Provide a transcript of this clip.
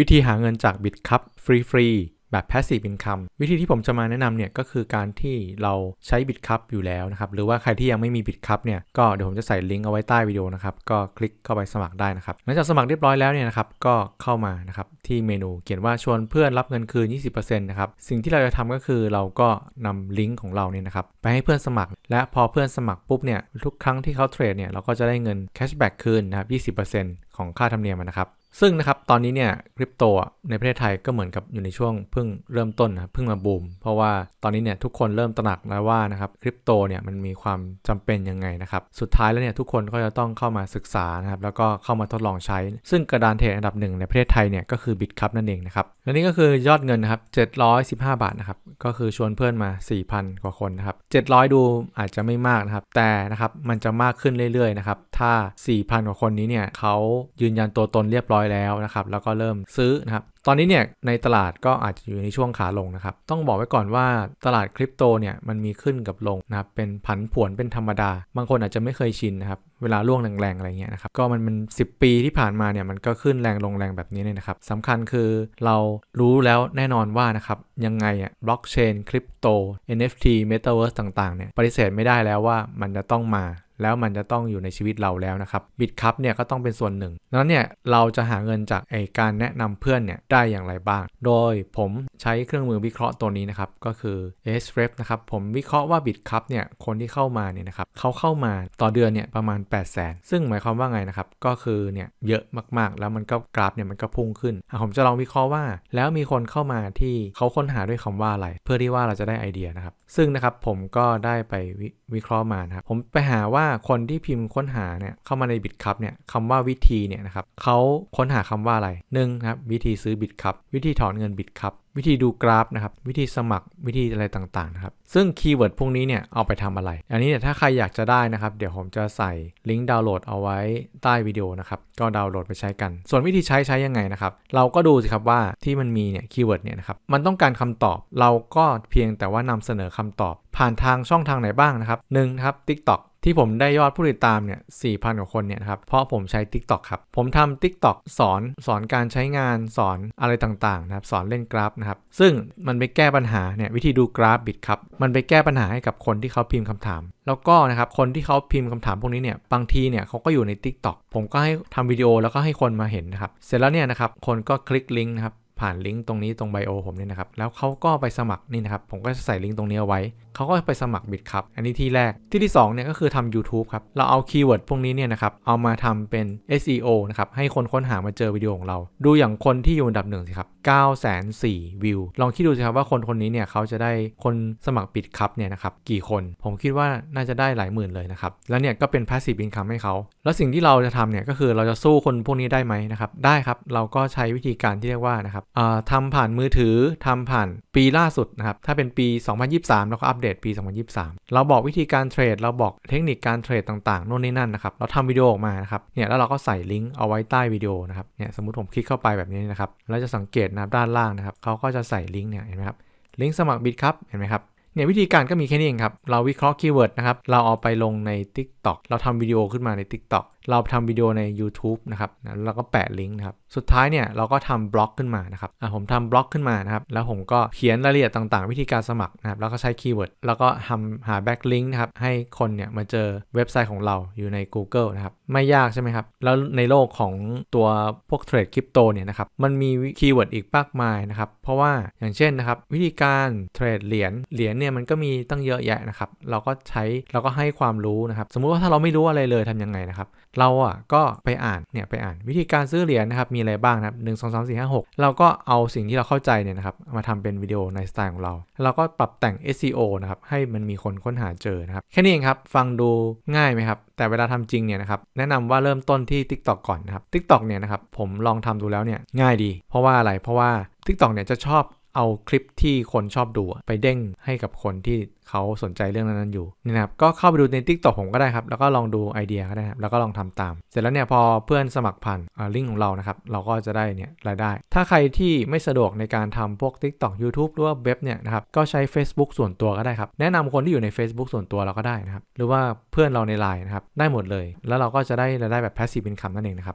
วิธีหาเงินจากบิตคัพฟรีๆแบบ passive income วิธีที่ผมจะมาแนะนำเนี่ยก็คือการที่เราใช้บิตคัพอยู่แล้วนะครับ หรือว่าใครที่ยังไม่มีบิตคัพเนี่ย ก็เดี๋ยวผมจะใส่ลิงก์เอาไว้ใต้วิดีโอนะครับ ก็คลิกเข้าไปสมัครได้นะครับหลังจากสมัครเรียบร้อยแล้วเนี่ยนะครับ ก็เข้ามานะครับที่เมนูเขียนว่าชวนเพื่อนรับเงินคืน 20%นะครับสิ่งที่เราจะทำก็คือเราก็นำลิงก์ของเราเนี่ยนะครับไปให้เพื่อนสมัคร และพอเพื่อนสมัครปุ๊บเนี่ยทุกครั้งที่เขาเทรดเนี่ยเราก็จะได้เงินแคชแบ็กคืนนะครับ20%ของค่าธรรมเนียมนะครับซึ่งนะครับตอนนี้เนี่ยคริปโตในประเทศไทยก็เหมือนกับอยู่ในช่วงเพิ่งเริ่มต้นนะเพิ่งมาบูมเพราะว่าตอนนี้เนี่ยทุกคนเริ่มตระหนักแล้วว่านะครับคริปโตเนี่ยมันมีความจำเป็นยังไงนะครับ สุดท้ายแล้วเนี่ยทุกคนก็จะต้องเข้ามาศึกษานะครับแล้วก็เข้ามาทดลองใช้ ซึ่งกระดานเทรดอันดับหนึ่งในประเทศไทยเนี่ยก็คือบิตคัพนั่นเองนะครับและนี่ก็คือยอดเงินนะครับ715 บาทนะครับก็คือชวนเพื่อนมา4,000กว่าคนนะครับ700 ดูอาจจะไม่มากนะครับแต่นะครับมันจะมากขึ้นเรื่อยๆนะครับถ้า4,000กว่าคนนี้เนี่ยเขายืนยันตัวตนเรียบร้อยแล้วนะครับ แล้วก็เริ่มซื้อนะครับตอนนี้เนี่ยในตลาดก็อาจจะอยู่ในช่วงขาลงนะครับต้องบอกไว้ก่อนว่าตลาดคริปโตเนี่ยมันมีขึ้นกับลงนะครับเป็นผันผวนเป็นธรรมดา บางคนอาจจะไม่เคยชินนะครับ เวลาล่วงแรงๆอะไรเงี้ยนะครับก็มันมันสิปีที่ผ่านมาเนี่ยมันก็ขึ้นแรงลงแรงแบบนี้เนี่ยนะครับสำคัญคือเรารู้แล้วแน่นอนว่านะครับยังไงอะบล็อกเชนคริปโต NFT Metaverse ต่างๆเนี่ยปฏิเสธไม่ได้แล้วว่ามันจะต้องมา แล้วมันจะต้องอยู่ในชีวิตเราแล้วนะครับบิตคัพเนี่ยก็ต้องเป็นส่วนหนึ่งดังนั้นเนี่ยเราจะหาเงินจากไอการแนะนำเพื่อนเนี่ยได้อย่างไรบ้าง โดยผมใช้เครื่องมือวิเคราะห์ตัวนี้นะครับ ก็คือ s r e p นะครับ ผมวิเคราะห์ว่า b i t c u p เนี่ย คนที่เข้ามาเนี่ยนะครับ เขาเข้ามาต่อเดือนเนี่ยประมาณ 8 0 0แสนซึ่งหมายความว่าไงนะครับ ก็คือเนี่ยเยอะมากๆ แล้วมันก็กราฟเนี่ยมันก็พุ่งขึ้นผมจะลองวิเคราะห์ว่าแล้วมีคนเข้ามาที่เขาค้นหาด้วยคำว่าอะไร เพื่อที่ว่าเราจะได้ไอเดียนะครับ ซึ่งนะครับผมก็ได้ไปวิเคราะห์มานะครับ ผมไปหาว่าคนที่พิมพ์ค้นหาเนี่ยเข้ามาในบิตคัพเนี่ยคำว่าวิธีเนี่ยนะครับ เขาค้นหาคำว่าอะไรงครับวิธีซื้อบิตครับวิธีถอนเงินบิตครับ วิธีดูกราฟนะครับวิธีสมัครวิธีอะไรต่างๆนะครับซึ่งคีย์เวิร์ดพวกนี้เนี่ยเอาไปทำอะไร อันนี้เนี่ยถ้าใครอยากจะได้นะครับเดี๋ยวผมจะใส่ลิงก์ดาวน์โหลดเอาไว้ใต้วิดีโอนะครับก็ดาวน์โหลดไปใช้กัน ส่วนวิธีใช้ ใช้ยังไงนะครับ เราก็ดูสิครับว่าที่มันมีเนี่ยคีย์เวิร์ดเนี่ยนะครับมันต้องการคำตอบ เราก็เพียงแต่ว่านำเสนอคำตอบ ผ่านทางช่องทางไหนบ้างนะครับหนึ่งครับิกต็อกที่ผมได้ยอดผู้ติดตามเนี่ย 4,000 กว่าคนเนี่ยครับ เพราะผมใช้ TikTok ครับ ผมทำ TikTok สอนสอนการใช้งานสอนอะไรต่างๆนะครับสอนเล่นกราฟนะครับ ซึ่งมันไปแก้ปัญหาเนี่ยวิธีดูกราฟบิตครับ มันไปแก้ปัญหาให้กับคนที่เขาพิมพ์คำถาม แล้วก็นะครับคนที่เขาพิมพ์คำถามพวกนี้เนี่ย บางทีเนี่ยเขาก็อยู่ใน TikTok ผมก็ให้ทำวิดีโอแล้วก็ให้คนมาเห็นนะครับ เสร็จแล้วเนี่ยนะครับคนก็คลิกลิงก์นะครับผ่านลิงก์ตรงนี้ตรงไบโอผมเนี่ยนะครับ แล้วเขาก็ไปสมัครนี่นะครับ ผมก็จะใส่ลิงก์ตรงนี้เอาไว้ เขาก็ไปสมัครบิดครับอันนี้ที่แรกที่ที่2เนี่ยก็คือทำ YouTube ครับเราเอาคีย์เวิร์ดพวกนี้เนี่ยนะครับ เอามาทำเป็น SEO นะครับ ให้คนค้นหามาเจอวิดีโอของเราดูอย่างคนที่อยู่อันดับหนึ่งสิครับ9 0ี่วิว ลองคิดดูสิครับว่าคนคนนี้เนี่ยเขาจะได้คนสมัครปิดครับเนี่ยนะครับกี่คนผมคิดว่าน่าจะได้หลายหมื่นเลยนะครับแล้วเนี่ยก็เป็น passive income ให้เขาแล้วสิ่งที่เราจะทำเนี่ยก็คือเราจะสู้คนพวกนี้ได้ไหมนะครับได้ครับเราก็ใช้วิธีการที่เรียกว่านะครับทำผ่านมือถือทำผ่านปีล่าสุดนะครับถ้าเป็นปี 2023 แล้วก็อัปเดตปี 2023 เราบอกวิธีการเทรด เราบอกเทคนิคการเทรดต่างๆโน่นนี่นั่นนะครับเราทำวิดีโอออกมานะครับเนี่ยแล้วเราก็ใส่ลิงก์เอาไว้ใต้วิดีโอนะครับเนี่ยสมมติผมคลิกเข้าไปแบบนี้นะครับเราจะสังเกตนะครับด้านล่างนะครับเขาก็จะใส่ลิงก์เนี่ยเห็นไหมครับลิงก์สมัครบิตครับเห็นไหมครับเนี่ยวิธีการก็มีแค่นี้เองครับเราวิเคราะห์คีย์เวิร์ดนะครับเราเอาไปลงใน Tik TikTok เราทำวิดีโอขึ้นมาใน TikTok เราทำวิดีโอใน YouTube นะครับ แลเราก็แปะลิงก์นะครับ สุดท้ายเนี่ยเราก็ทำบล็อกขึ้นมานะครับ อ่ผมทำบล็อกขึ้นมานะครับ แล้วผมก็เขียนรายละเอียดต่างๆวิธีการสมัครนะครับ แล้วก็ใช้คีย์เวิร์ด แล้วก็ทำหาแบ็กลิงก์นะครับ ให้คนเนี่ยมาเจอเว็บไซต์ของเราอยู่ใน Google นะครับ ไม่ยากใช่ไหมครับ แล้วในโลกของตัวพวกเทรดคริปโตเนี่ยนะครับ มันมีคีย์เวิร์ดอีกมากมายนะครับ เพราะว่าอย่างเช่นนะครับวิธีการเทรดเหรียญ เหรียญเนี่ยมันก็มีตั้งเยอะแยะนะครับเราก็ใช้เราก็ให้ความรู้นะครับสมมุติว่าถ้าเราไม่รู้อะไรเลยทํำยังไงนะครับ เราอ่ะก็ไปอ่านเนี่ยไปอ่านวิธีการซื้อเหรียญนะครับมีอะไรบ้างนะครับหนึ่งสองสามสี่ห้าหกเราก็เอาสิ่งที่เราเข้าใจเนี่ยนะครับมาทำเป็นวิดีโอในสไตล์ของเรา เราก็ปรับแต่ง SEO นะครับให้มันมีคนค้นหาเจอนะครับแค่นี้เองครับฟังดูง่ายไหมครับแต่เวลาทำจริงเนี่ยนะครับแนะนำว่าเริ่มต้นที่ TikTok ก่อนนะครับ TikTok เนี่ยนะครับผมลองทำดูแล้วเนี่ยง่ายดีเพราะว่าอะไร เพราะว่า TikTok เนี่ยจะชอบเอาคลิปที่คนชอบดูไปเด้งให้กับคนที่เขาสนใจเรื่องนั้นๆอยู่นี่นะครับก็เข้าไปดูใน t ิ k t o k ผมก็ได้ครับ แล้วก็ลองดูไอเดียก็ได้ครับแล้วก็ลองทำตาม เสร็จแล้วเนี่ยพอเพื่อนสมัครผ่านลิงก์ของเรานะครับเราก็จะได้เนี่ยรายได้ ถ้าใครที่ไม่สะดวกในการทำพวก t ิ k t o k YouTube หรือว่าเว็บเนี่ยนะครับก็ใช้ Facebook ส่วนตัวก็ได้ครับ แนะนำคนที่อยู่ใน Facebook ส่วนตัวเราก็ได้นะครับหรือว่าเพื่อนเราในไลน์นะครับได้หมดเลย แล้วเราก็จะได้รายได้แบบ passive income นั่นเองนะครับ